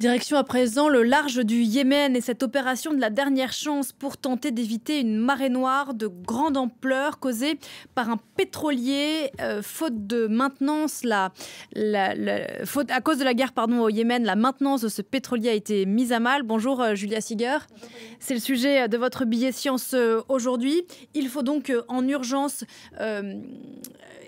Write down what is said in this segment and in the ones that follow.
Direction à présent le large du Yémen et cette opération de la dernière chance pour tenter d'éviter une marée noire de grande ampleur causée par un pétrolier euh, faute de maintenance faute, à cause de la guerre pardon au Yémen la maintenance de ce pétrolier a été mise à mal. Bonjour euh, Julia Siger. C'est le sujet euh, de votre billet science aujourd'hui. Il faut donc en urgence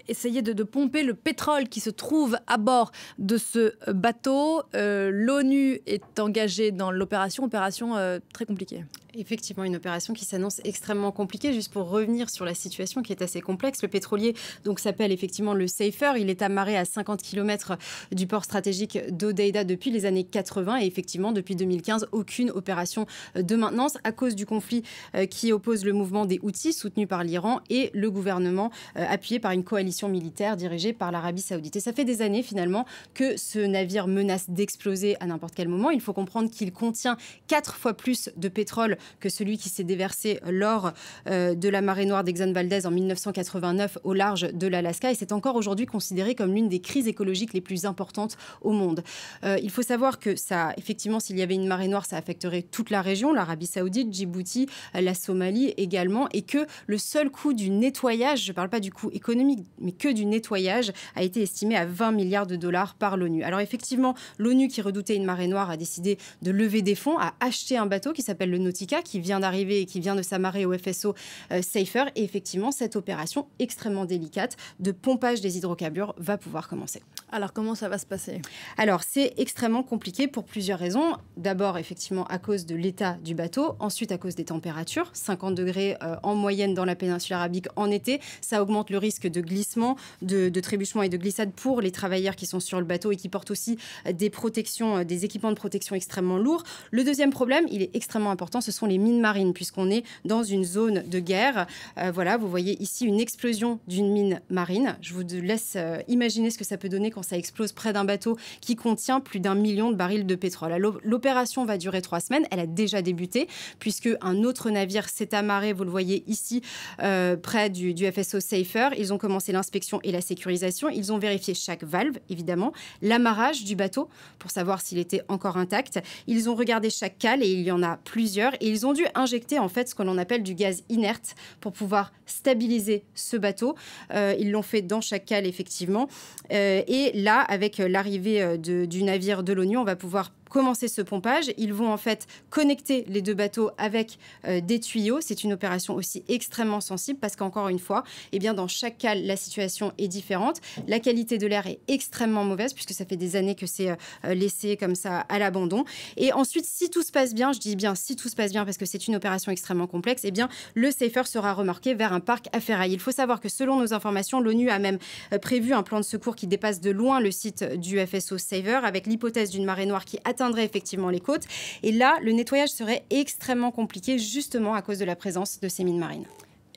essayer de, de, pomper le pétrole qui se trouve à bord de ce bateau. L'ONU est engagé dans l'opération, opération, euh, très compliquée. Effectivement, une opération qui s'annonce extrêmement compliquée. Juste pour revenir sur la situation qui est assez complexe, le pétrolier donc s'appelle effectivement le Safer. Il est amarré à 50 km du port stratégique d'Odeida depuis les années 80 et effectivement depuis 2015, aucune opération de maintenance à cause du conflit euh, qui oppose le mouvement des Houthis soutenu par l'Iran et le gouvernement euh, appuyé par une coalition militaire dirigée par l'Arabie saoudite. Et ça fait des années finalement que ce navire menace d'exploser à n'importe quel moment. Il faut comprendre qu'il contient quatre fois plus de pétrole que celui qui s'est déversé lors euh, de la marée noire d'Exxon Valdez en 1989 au large de l'Alaska. Et c'est encore aujourd'hui considéré comme l'une des crises écologiques les plus importantes au monde. Euh, il faut savoir que ça, effectivement, s'il y avait une marée noire, ça affecterait toute la région, l'Arabie saoudite, Djibouti, la Somalie également, et que le seul coût du nettoyage, je ne parle pas du coût économique, mais que du nettoyage, a été estimé à 20 milliards de dollars par l'ONU. Alors effectivement, l'ONU qui redoutait une marée noire a décidé de lever des fonds, a acheté un bateau qui s'appelle le Nautilus qui vient d'arriver et qui vient de s'amarrer au FSO euh, Safer. Et effectivement, cette opération extrêmement délicate de pompage des hydrocarbures va pouvoir commencer. Alors, comment ça va se passer Alors, c'est extrêmement compliqué pour plusieurs raisons. D'abord, effectivement, à cause de l'état du bateau, ensuite à cause des températures, 50 degrés euh, en moyenne dans la péninsule arabique en été, ça augmente le risque de glissement, de, trébuchement et de glissade pour les travailleurs qui sont sur le bateau et qui portent aussi euh, des protections, des équipements de protection extrêmement lourds. Le deuxième problème, il est extrêmement important, ce sont les mines marines, puisqu'on est dans une zone de guerre. Euh, voilà, vous voyez ici une explosion d'une mine marine. Je vous laisse euh, imaginer ce que ça peut donner quand ça explose près d'un bateau qui contient plus d'un million de barils de pétrole. L'opération va durer trois semaines. Elle a déjà débuté, puisque un autre navire s'est amarré, vous le voyez ici, euh, près du, du FSO Safer. Ils ont commencé l'inspection et la sécurisation. Ils ont vérifié chaque valve, évidemment, l'amarrage du bateau pour savoir s'il était encore intact. Ils ont regardé chaque cale et il y en a plusieurs ils ont dû injecter en fait ce que l'on appelle du gaz inerte pour pouvoir stabiliser ce bateau. Euh, ils l'ont fait dans chaque cale effectivement. Euh, et là, avec l'arrivée euh, du navire de l'ONU, on va pouvoir commencer ce pompage. Ils vont en fait connecter les deux bateaux avec euh, des tuyaux. C'est une opération aussi extrêmement sensible parce qu'encore une fois, eh bien, dans chaque cas la situation est différente. La qualité de l'air est extrêmement mauvaise puisque ça fait des années que c'est euh, laissé comme ça à l'abandon. Et ensuite, si tout se passe bien, je dis bien si tout se passe bien parce que c'est une opération extrêmement complexe, eh bien, le Safer sera remorqué vers un parc à ferraille. Il faut savoir que selon nos informations, l'ONU a même euh, prévu un plan de secours qui dépasse de loin le site du FSO Saver avec l'hypothèse d'une marée noire qui a atteindrait effectivement les côtes. Et là, le nettoyage serait extrêmement compliqué justement à cause de la présence de ces mines marines.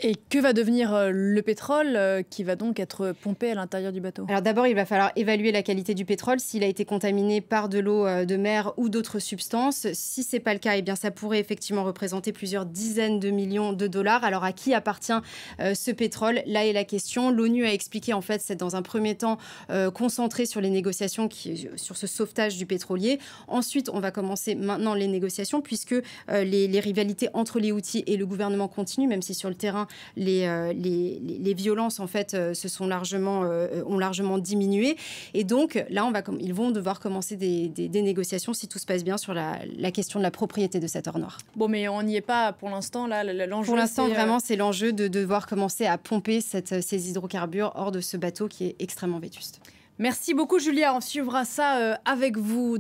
Et que va devenir euh, le pétrole euh, qui va donc être pompé à l'intérieur du bateau Alors d'abord, il va falloir évaluer la qualité du pétrole, s'il a été contaminé par de l'eau euh, de mer ou d'autres substances. Si ce n'est pas le cas, eh bien, ça pourrait effectivement représenter plusieurs dizaines de millions de dollars. Alors à qui appartient ce pétrole Là est la question. L'ONU a expliqué en fait, c'est dans un premier temps concentré sur les négociations, qui, sur ce sauvetage du pétrolier. Ensuite, on va commencer maintenant les négociations puisque les, les rivalités entre les outils et le gouvernement continuent, même si sur le terrain, euh, les, les, violences en fait euh, se sont largement, euh, ont largement diminué. Et donc là, on va, ils vont devoir commencer des, négociations, si tout se passe bien, sur la, question de la propriété de cet or noir. Bon, mais on n'y est pas pour l'instant. Là, l'enjeu. Pour l'instant, vraiment, c'est l'enjeu de devoir commencer à pomper cette, ces hydrocarbures hors de ce bateau qui est extrêmement vétuste. Merci beaucoup Julia, on suivra ça avec vous.